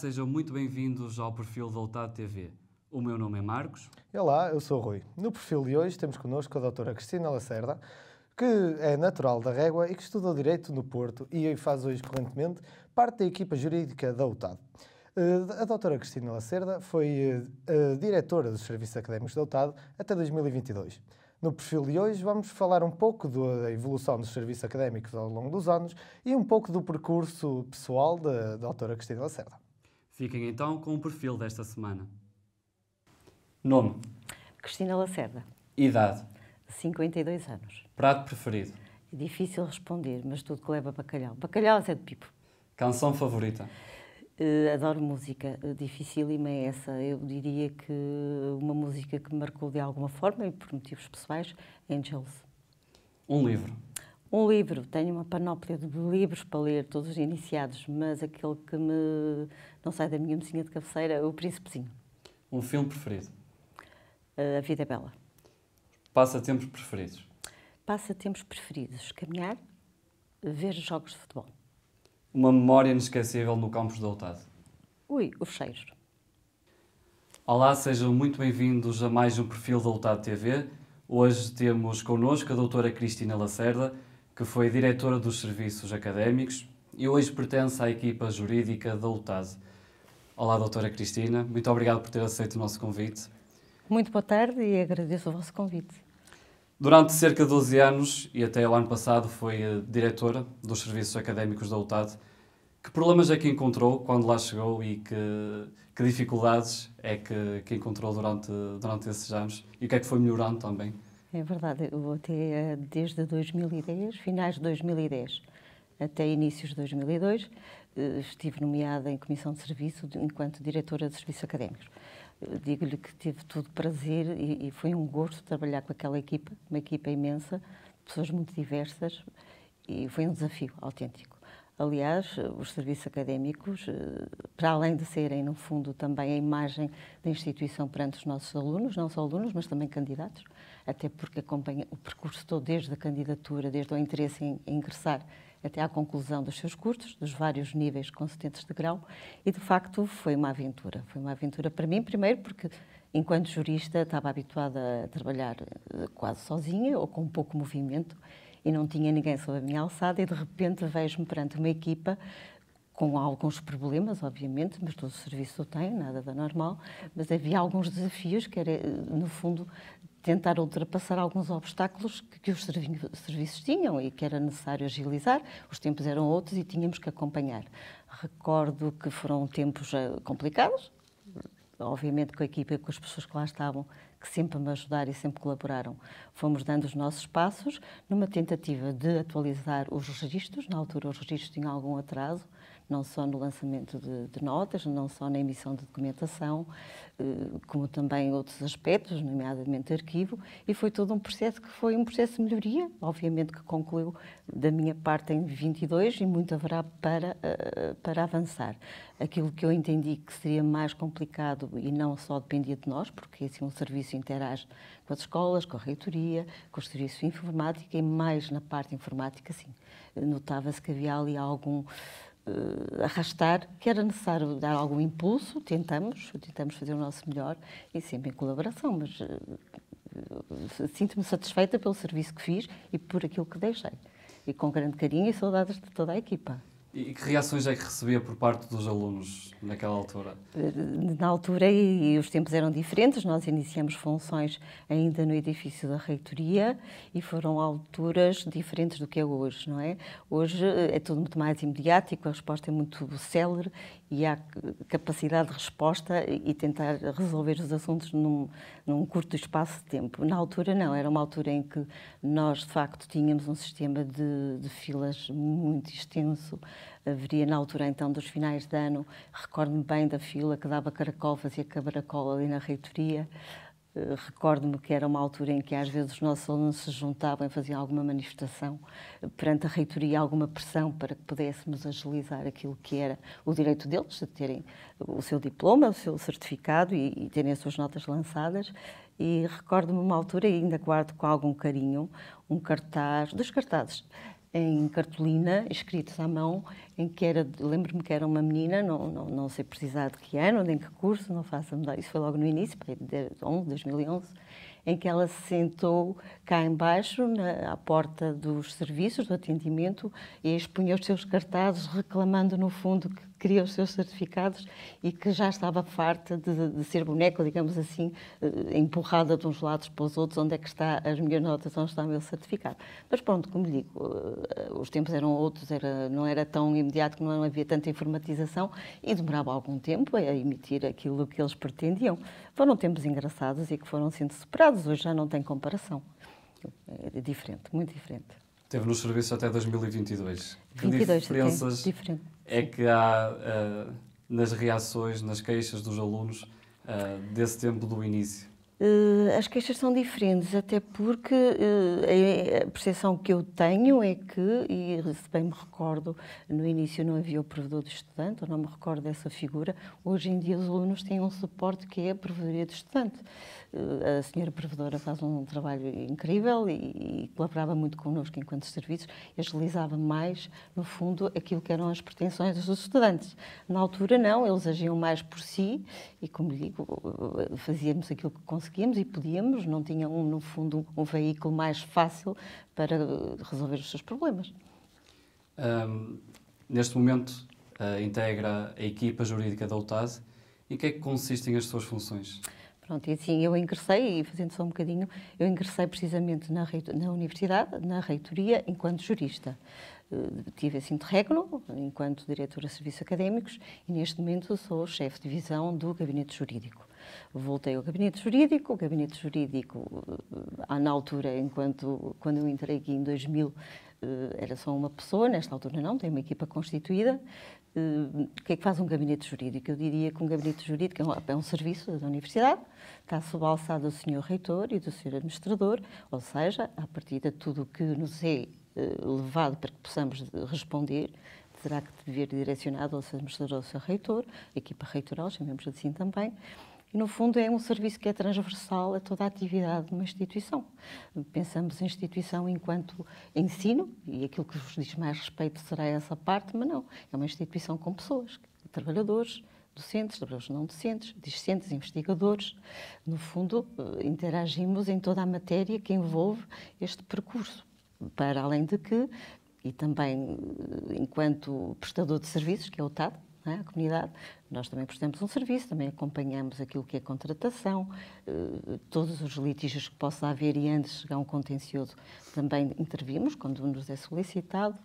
sejam muito bem-vindos ao perfil Voltado TV. O meu nome é Marcos. Olá, eu sou o Rui. No perfil de hoje temos connosco a doutora Cristina Lacerda, que é natural da Régua e que estudou Direito no Porto e faz hoje correntemente parte da equipa jurídica da UTAD. Eh, a doutora Cristina Lacerda foi eh, eh, diretora dos Serviços Académicos da UTAD até 2022. No perfil de hoje vamos falar um pouco da evolução dos serviços académicos ao longo dos anos e um pouco do percurso pessoal da doutora Cristina Lacerda. Fiquem então com o perfil desta semana. Nome: Cristina Lacerda. Idade: 52 anos. Prato preferido? É difícil responder, mas tudo que leva bacalhau. Bacalhau é de pipo. Canção favorita? Uh, adoro música, eh, dificílima é essa. Eu diria que uma música que me marcou de alguma forma e por motivos pessoais, Angels. Um livro? Um livro, tenho uma panóplia de livros para ler, todos iniciados, mas aquele que me não sai da minha mocinha de cabeceira é O Príncipezinho. Um filme preferido? Eh, a Vida é Bela. Passatempos preferidos? Passatempos preferidos: caminhar, ver jogos de futebol. Uma memória inesquecível no do doutado? Ui, os cheiros. Olá, sejam muito bem-vindos a mais um perfil da Doutado TV. Hoje temos connosco a doutora Cristina Lacerda que foi diretora dos serviços académicos e hoje pertence à equipa jurídica da UTAD. Olá, doutora Cristina, muito obrigado por ter aceito o nosso convite. Muito boa tarde e agradeço o vosso convite. Durante cerca de 12 anos e até o ano passado foi diretora dos serviços académicos da UTAD. Que problemas é que encontrou quando lá chegou e que, que dificuldades é que, que encontrou durante, durante esses anos e o que é que foi melhorando também? É verdade, eu até eh, desde 2010, finais de 2010 até inícios de 2002, eh, estive nomeada em Comissão de Serviço enquanto diretora de Serviços Académicos. Digo-lhe que tive todo prazer e, e foi um gosto trabalhar com aquela equipa, uma equipa imensa, pessoas muito diversas, e foi um desafio autêntico. Aliás, os serviços académicos, eh, para além de serem, no fundo, também a imagem da instituição perante os nossos alunos, não só alunos, mas também candidatos, até porque acompanha o percurso todo, desde a candidatura, desde o interesse em, em ingressar até à conclusão dos seus cursos, dos vários níveis concedentes de grau, e de facto foi uma aventura. Foi uma aventura para mim, primeiro, porque enquanto jurista estava habituada a trabalhar eh, quase sozinha ou com pouco movimento e não tinha ninguém sob a minha alçada, e de repente vejo-me perante uma equipa com alguns problemas, obviamente, mas todo o serviço o tem, nada da normal, mas havia alguns desafios que era, eh, no fundo, tentar ultrapassar alguns obstáculos que, que os serviços tinham e que era necessário agilizar. Os tempos eram outros e tínhamos que acompanhar. Recordo que foram tempos eh, complicados, obviamente com a equipa e com as pessoas que lá estavam, que sempre me ajudaram e sempre colaboraram. Fomos dando os nossos passos numa tentativa de atualizar os registros. Na altura, os registros tinham algum atraso não só no lançamento de, de notas, não só na emissão de documentação, eh, como também outros aspectos, nomeadamente arquivo, e foi todo um processo que foi um processo de melhoria, obviamente que concluiu da minha parte em 22 e muito haverá para, eh, para avançar. Aquilo que eu entendi que seria mais complicado e não só dependia de nós, porque assim um serviço interage com as escolas, com a reitoria, com os serviços de informática e mais na parte informática, sim. Notava-se que havia ali algum eh, arrastar, que era necessário dar algum impulso, tentamos, tentamos fazer o nosso melhor e sempre em colaboração, mas eh, sinto-me satisfeita pelo serviço que fiz e por aquilo que deixei. E com grande carinho e saudades de toda a equipa. E que reações é que recebia por parte dos alunos naquela altura? Eh, na altura, e, os tempos eram diferentes, nós iniciamos funções ainda no edifício da reitoria e foram alturas diferentes do que é hoje, não é? Hoje eh, é tudo muito mais imediático, a resposta é muito célere e à capacidade de resposta e tentar resolver os assuntos num, num, curto espaço de tempo. Na altura, não, era uma altura em que nós, de facto, tínhamos um sistema de, de filas muito extenso. Haveria, na altura, então, dos finais de ano, recordo-me bem da fila que dava caracol, fazia cabaracol ali na reitoria. Recordo-me que era uma altura em que às vezes os nossos alunos se juntavam e faziam alguma manifestação perante a reitoria, alguma pressão para que pudéssemos agilizar aquilo que era o direito deles de terem o seu diploma, o seu certificado e, e terem as suas notas lançadas. E recordo-me uma altura, e ainda guardo com algum carinho, um cartaz, dos cartazes em cartolina, escritos à mão, em que era, lembro-me que era uma menina, não, não, não sei precisar de que ano, nem que curso, não faço, isso foi logo no início, 2011, 2011, é em que ela se sentou cá embaixo, na, à porta dos serviços, do atendimento, e expunha os seus cartazes, reclamando, no fundo, que queria os seus certificados e que já estava farta de, de ser boneca, digamos assim, eh, empurrada de uns lados para os outros, onde é que está as minhas notas, onde está o meu certificado. Mas pronto, como lhe digo, eh, os tempos eram outros, era, não era tão imediato, que não havia tanta informatização e demorava algum tempo a emitir aquilo que eles pretendiam. Foram tempos engraçados e que foram sendo superados. Hoje já não tem comparação. É diferente, muito diferente. Teve no serviço até 2022. 22, que diferenças diferente. é que há uh, nas reações, nas queixas dos alunos uh, desse tempo do início? Eh, as queixas são diferentes, até porque eh, é, é, a percepção que eu tenho é que, e se bem me recordo, no início não havia o provedor de estudante, ou não me recordo dessa figura, hoje em dia os alunos têm um suporte que é a provedoria de estudante. Eh, a senhora provedora faz um trabalho incrível e, colaborava muito connosco enquanto serviços, agilizava mais, no fundo, aquilo que eram as pretensões dos estudantes. Na altura, não, eles agiam mais por si e, como lhe digo, fazíamos aquilo que conseguíamos conseguíamos e podíamos, não tinham, um, no fundo, um veículo mais fácil para eh, resolver os seus problemas. Um, neste momento, uh, integra a equipa jurídica da UTAD. Em que é que consistem as suas funções? Pronto, e assim, eu ingressei, e fazendo só um bocadinho, eu ingressei precisamente na, na universidade, na reitoria, enquanto jurista. Eh, tive esse assim, interregno, enquanto diretora de serviços académicos, e neste momento sou chefe de divisão do gabinete jurídico. Voltei ao gabinete jurídico, o gabinete jurídico, eh, na altura, enquanto quando eu entrei aqui em 2000, eh, era só uma pessoa, nesta altura não, tem uma equipa constituída. Eh, o que é que faz um gabinete jurídico? Eu diria que um gabinete jurídico é um, é um serviço da universidade, está sob a alçada do senhor reitor e do senhor administrador, ou seja, a partir de tudo o que nos é levado para que possamos responder, terá que dever direcionado ao seu administrador, ou ao seu reitor, equipa reitoral, chamemos assim também, e, no fundo, é um serviço que é transversal a toda a atividade de uma instituição. Pensamos em instituição enquanto ensino, e aquilo que vos diz mais respeito será essa parte, mas não. É uma instituição com pessoas, trabalhadores, docentes, trabalhadores não docentes, discentes, investigadores. No fundo, eh, interagimos em toda a matéria que envolve este percurso. Para além de que, e também eh, enquanto prestador de serviços, que é o TAD, é? a comunidade. Nós também prestamos um serviço, também acompanhamos aquilo que é contratação, eh, todos os litígios que possa haver e antes de chegar um contencioso também intervimos quando nos é solicitado.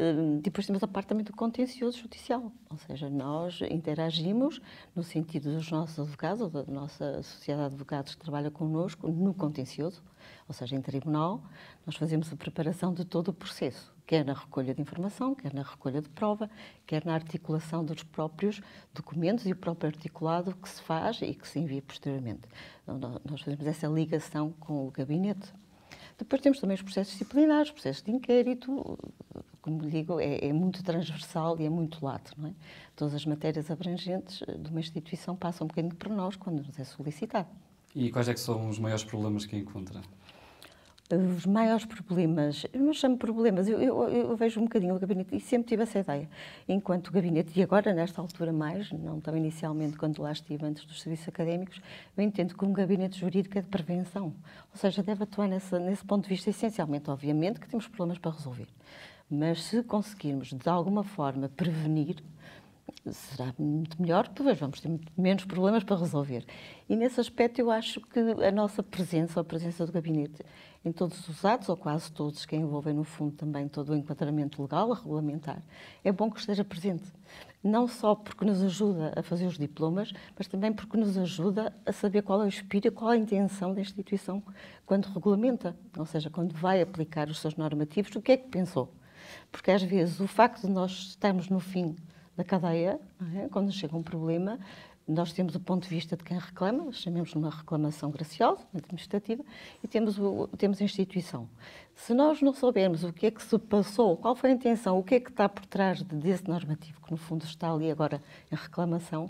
Hum, depois temos a parte também do contencioso judicial, ou seja, nós interagimos no sentido dos nossos advogados, ou da nossa sociedade de advogados que trabalha connosco, no contencioso, ou seja, em tribunal, nós fazemos a preparação de todo o processo, quer na recolha de informação, quer na recolha de prova, quer na articulação dos próprios documentos e o próprio articulado que se faz e que se envia posteriormente. Então, nós fazemos essa ligação com o gabinete. Depois temos também os processos disciplinares, processos de inquérito, como digo, é, é, muito transversal e é muito lato. Não é? Todas as matérias abrangentes eh, de uma instituição passam um bocadinho por nós quando nos é solicitado. E quais é que são os maiores problemas que encontra? Os maiores problemas, eu não chamo problemas, eu, eu, eu, vejo um bocadinho o gabinete e sempre tive essa ideia. Enquanto gabinete, e agora nesta altura mais, não tão inicialmente quando lá estive antes dos serviços académicos, eu entendo que um gabinete jurídico é de prevenção. Ou seja, deve atuar nesse ponto de vista essencialmente, obviamente, que temos problemas para resolver. Mas se conseguirmos de alguma forma prevenir, será muito melhor, pois vamos ter muito menos problemas para resolver. E nesse aspecto eu acho que a nossa presença, a presença do gabinete em todos os atos, ou quase todos, que envolvem no fundo também todo o enquadramento legal, a regulamentar, é bom que esteja presente. Não só porque nos ajuda a fazer os diplomas, mas também porque nos ajuda a saber qual é o espírito, qual é a intenção da instituição quando regulamenta, ou seja, quando vai aplicar os seus normativos, o que é que pensou. Porque às vezes o facto de nós estarmos no fim da cadeia, é? quando chega um problema, nós temos o ponto de vista de quem reclama, chamemos uma reclamação graciosa, administrativa, e temos, o, temos a instituição. Se nós não soubermos o que é que se passou, qual foi a intenção, o que é que está por trás desse normativo, que no fundo está ali agora em reclamação,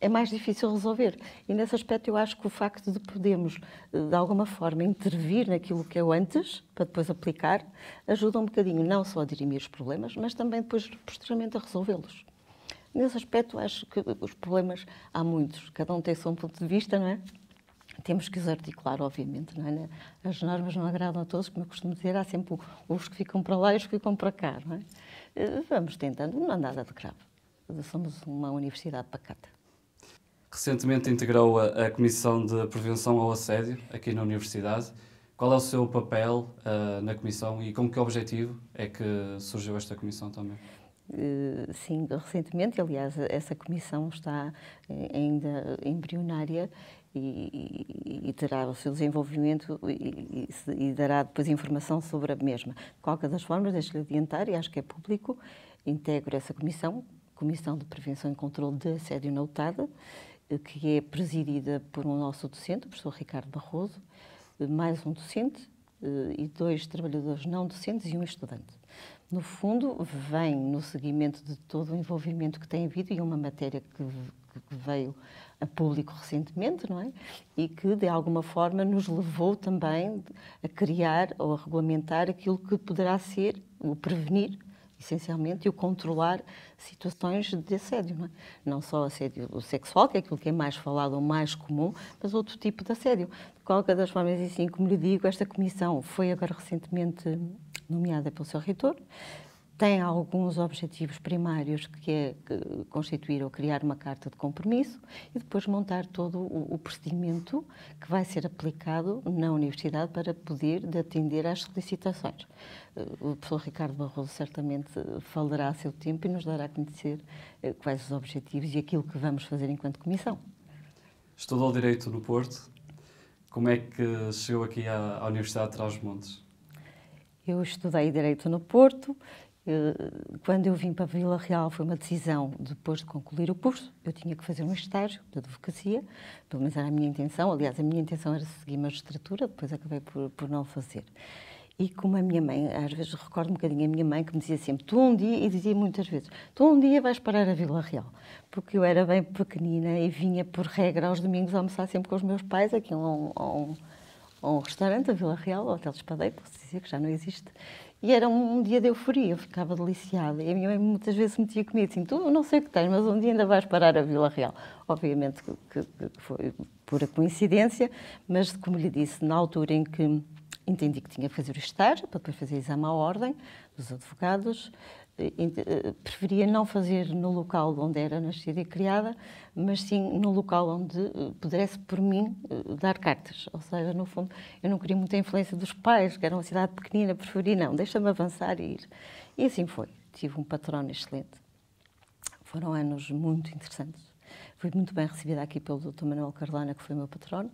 é mais difícil resolver. E nesse aspecto eu acho que o facto de podermos, de alguma forma, intervir naquilo que é o antes, para depois aplicar, ajuda um bocadinho não só a dirimir os problemas, mas também depois, posteriormente, a resolvê-los. Nesse aspecto, acho que os problemas há muitos, cada um tem seu um ponto de vista, não é? Temos que os articular, obviamente, não é? As normas não agradam a todos, como eu costumo dizer, há sempre os que ficam para lá e os que ficam para cá, não é? Eh, vamos tentando, não há nada de grave. Somos uma universidade pacata. Recentemente integrou a, a Comissão de Prevenção ao Assédio aqui na Universidade. Qual é o seu papel uh, na Comissão e com que objetivo é que surgiu esta Comissão também? Eh, sim, recentemente, aliás, essa comissão está eh, ainda embrionária e, e, e, terá o seu desenvolvimento e, e, dará depois informação sobre a mesma. De qualquer das formas, deixo-lhe adiantar, e acho que é público, integro essa comissão, Comissão de Prevenção e Controlo de Assédio na UTAD, que é presidida por um nosso docente, o professor Ricardo Barroso, mais um docente eh, e dois trabalhadores não docentes e um estudante. No fundo, vem no seguimento de todo o envolvimento que tem havido e uma matéria que, que veio a público recentemente, não é? E que, de alguma forma, nos levou também a criar ou a regulamentar aquilo que poderá ser o prevenir essencialmente, e o controlar situações de assédio, não, é? não só assédio sexual, que é aquilo que é mais falado ou mais comum, mas outro tipo de assédio. De qualquer das formas, e assim, como lhe digo, esta comissão foi agora recentemente nomeada pelo seu reitor, tem alguns objetivos primários, que é constituir ou criar uma carta de compromisso e depois montar todo o, procedimento que vai ser aplicado na universidade para poder atender às solicitações. Eh, o professor Ricardo Barroso certamente falará a seu tempo e nos dará a conhecer eh, quais os objetivos e aquilo que vamos fazer enquanto comissão. Estudou Direito no Porto. Como é que chegou aqui à, Universidade de Trás-os-Montes? Eu estudei Direito no Porto eh, quando eu vim para Vila Real foi uma decisão, depois de concluir o curso, eu tinha que fazer um estágio de advocacia, pelo menos era a minha intenção, aliás, a minha intenção era seguir magistratura, depois acabei por, por não fazer. E como a minha mãe, às vezes recordo um bocadinho a minha mãe que me dizia sempre, tu um dia, e dizia muitas vezes, tu um dia vais parar a Vila Real. Porque eu era bem pequenina e vinha, por regra, aos domingos almoçar sempre com os meus pais, aqui a um, a um, a um restaurante, a Vila Real, o Hotel Espadeiro, posso dizer que já não existe. E era um, um dia de euforia, eu ficava deliciada. E a minha mãe muitas vezes metia comigo assim: tu não sei o que tens, mas um dia ainda vais parar a Vila Real. Obviamente que, que, que foi pura coincidência, mas como lhe disse, na altura em que entendi que tinha que fazer o estágio, para depois fazer exame à ordem dos advogados, eh, preferia não fazer no local onde era nascida e criada, mas sim no local onde eh, pudesse, por mim, eh, dar cartas. Ou seja, no fundo, eu não queria muita influência dos pais, que era uma cidade pequenina, preferi não, deixa-me avançar e ir. E assim foi. Tive um patrono excelente. Foram anos muito interessantes. Fui muito bem recebida aqui pelo Dr. Manuel Carlana, que foi meu patrono.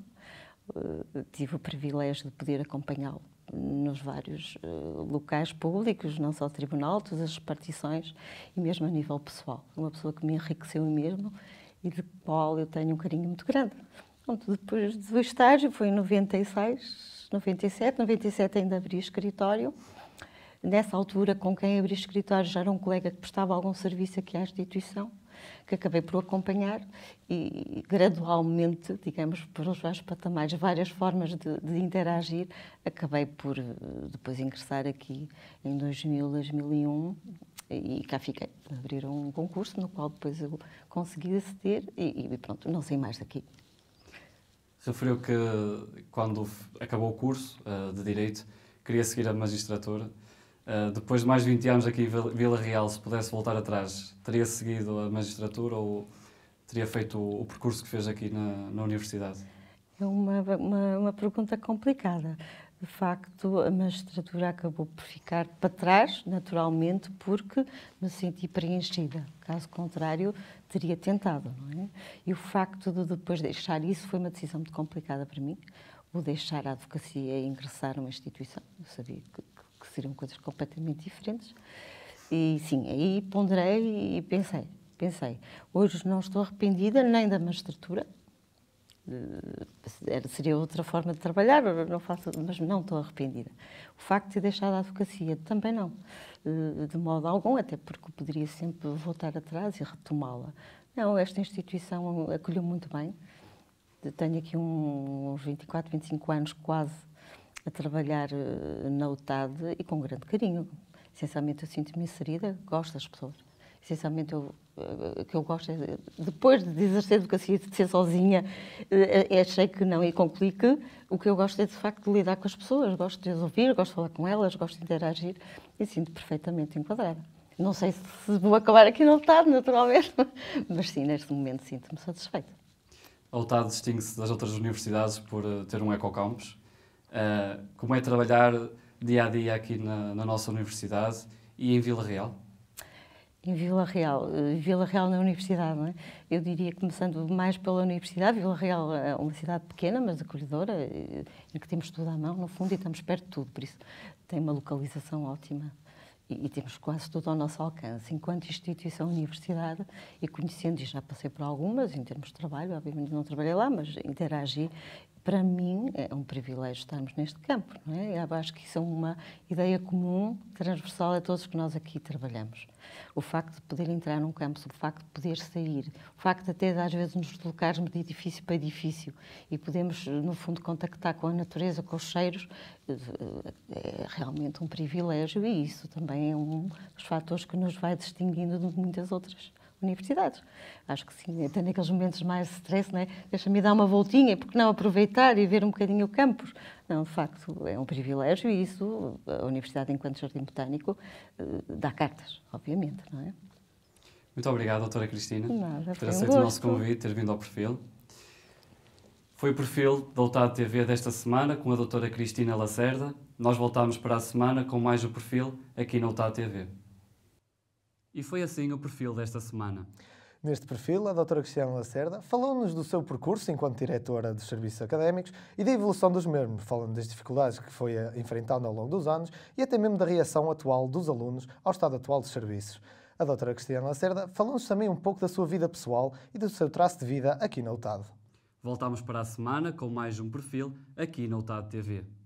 tive o privilégio de poder acompanhá-lo nos vários uh, locais públicos, não só o tribunal, todas as partições e mesmo a nível pessoal. Uma pessoa que me enriqueceu mesmo e de qual eu tenho um carinho muito grande. Pronto, depois do estágio, foi em 96, 97, 97 ainda abri escritório. Nessa altura, com quem abri escritório já era um colega que prestava algum serviço aqui à instituição que acabei por acompanhar e gradualmente, digamos, pelos vários patamares, várias formas de, de interagir, acabei por eh, depois ingressar aqui em 2000, 2001 e cá fiquei. Abriram um concurso no qual depois eu consegui aceder e, e pronto, não sei mais daqui. Referiu que quando acabou o curso uh, de Direito, queria seguir a magistratura. Eh, depois de mais de 20 anos aqui em Vila Real, se pudesse voltar atrás, teria seguido a magistratura ou teria feito o, o percurso que fez aqui na, na universidade? É uma, uma, uma, pergunta complicada. De facto, a magistratura acabou por ficar para trás, naturalmente, porque me senti preenchida. Caso contrário, teria tentado, não é? E o facto de depois deixar isso foi uma decisão muito complicada para mim, o deixar a advocacia e ingressar numa instituição. Eu sabia que seriam coisas completamente diferentes. E sim, aí ponderei e pensei, pensei. Hoje não estou arrependida nem da magistratura, era, eh, seria outra forma de trabalhar, não faço, mas não estou arrependida. O facto de ter deixado a advocacia também não, eh, de modo algum, até porque poderia sempre voltar atrás e retomá-la. Não, esta instituição acolheu muito bem. Tenho aqui uns 24, 25 anos quase a trabalhar eh, na UTAD e com grande carinho. Essencialmente eu sinto-me inserida, gosto das pessoas. Essencialmente eu eh, que eu gosto, é depois de exercer educação e de ser sozinha, eh, achei que não e concluí que o que eu gosto é de facto de lidar com as pessoas, gosto de as ouvir, gosto de falar com elas, gosto de interagir e sinto perfeitamente enquadrada. Não sei se vou acabar aqui na UTAD, naturalmente, mas sim, neste momento sinto-me satisfeita. A UTAD distingue-se das outras universidades por ter um ecocampus, eh, como é trabalhar dia a dia aqui na, na, nossa universidade e em Vila Real? Em Vila Real, eh, Vila Real na universidade, não é? Eu diria começando mais pela universidade, Vila Real é uma cidade pequena, mas acolhedora, eh, em que temos tudo à mão, no fundo, e estamos perto de tudo, por isso tem uma localização ótima e, temos quase tudo ao nosso alcance. Enquanto instituição universidade, e conhecendo, e já passei por algumas, em termos de trabalho, obviamente não trabalhei lá, mas interagi para mim é um privilégio estarmos neste campo, não é? Eu acho que isso é uma ideia comum, transversal a todos que nós aqui trabalhamos. O facto de poder entrar num campo, o facto de poder sair, o facto de até às vezes nos deslocarmos de edifício para edifício e podemos, no fundo, contactar com a natureza, com os cheiros, eh, é realmente um privilégio e isso também é um dos fatores que nos vai distinguindo de muitas outras universidades. Acho que sim, até naqueles momentos mais de stress, né? deixa-me dar uma voltinha, porque não aproveitar e ver um bocadinho o campus? Não, de facto, é um privilégio e isso a Universidade, enquanto Jardim Botânico, eh, dá cartas, obviamente, não é? Muito obrigado, doutora Cristina, Nada, por ter aceito um o nosso convite, ter vindo ao perfil. Foi o perfil da UTAD TV desta semana com a doutora Cristina Lacerda. Nós voltamos para a semana com mais o perfil aqui na UTAD TV. E foi assim o perfil desta semana. Neste perfil, a doutora Cristiana Lacerda falou-nos do seu percurso enquanto diretora dos serviços académicos e da evolução dos mesmos, falando das dificuldades que foi eh, enfrentando ao longo dos anos e até mesmo da reação atual dos alunos ao estado atual dos serviços. A doutora Cristiana Lacerda falou-nos também um pouco da sua vida pessoal e do seu traço de vida aqui na UTAD. Voltamos para a semana com mais um perfil aqui na UTAD TV.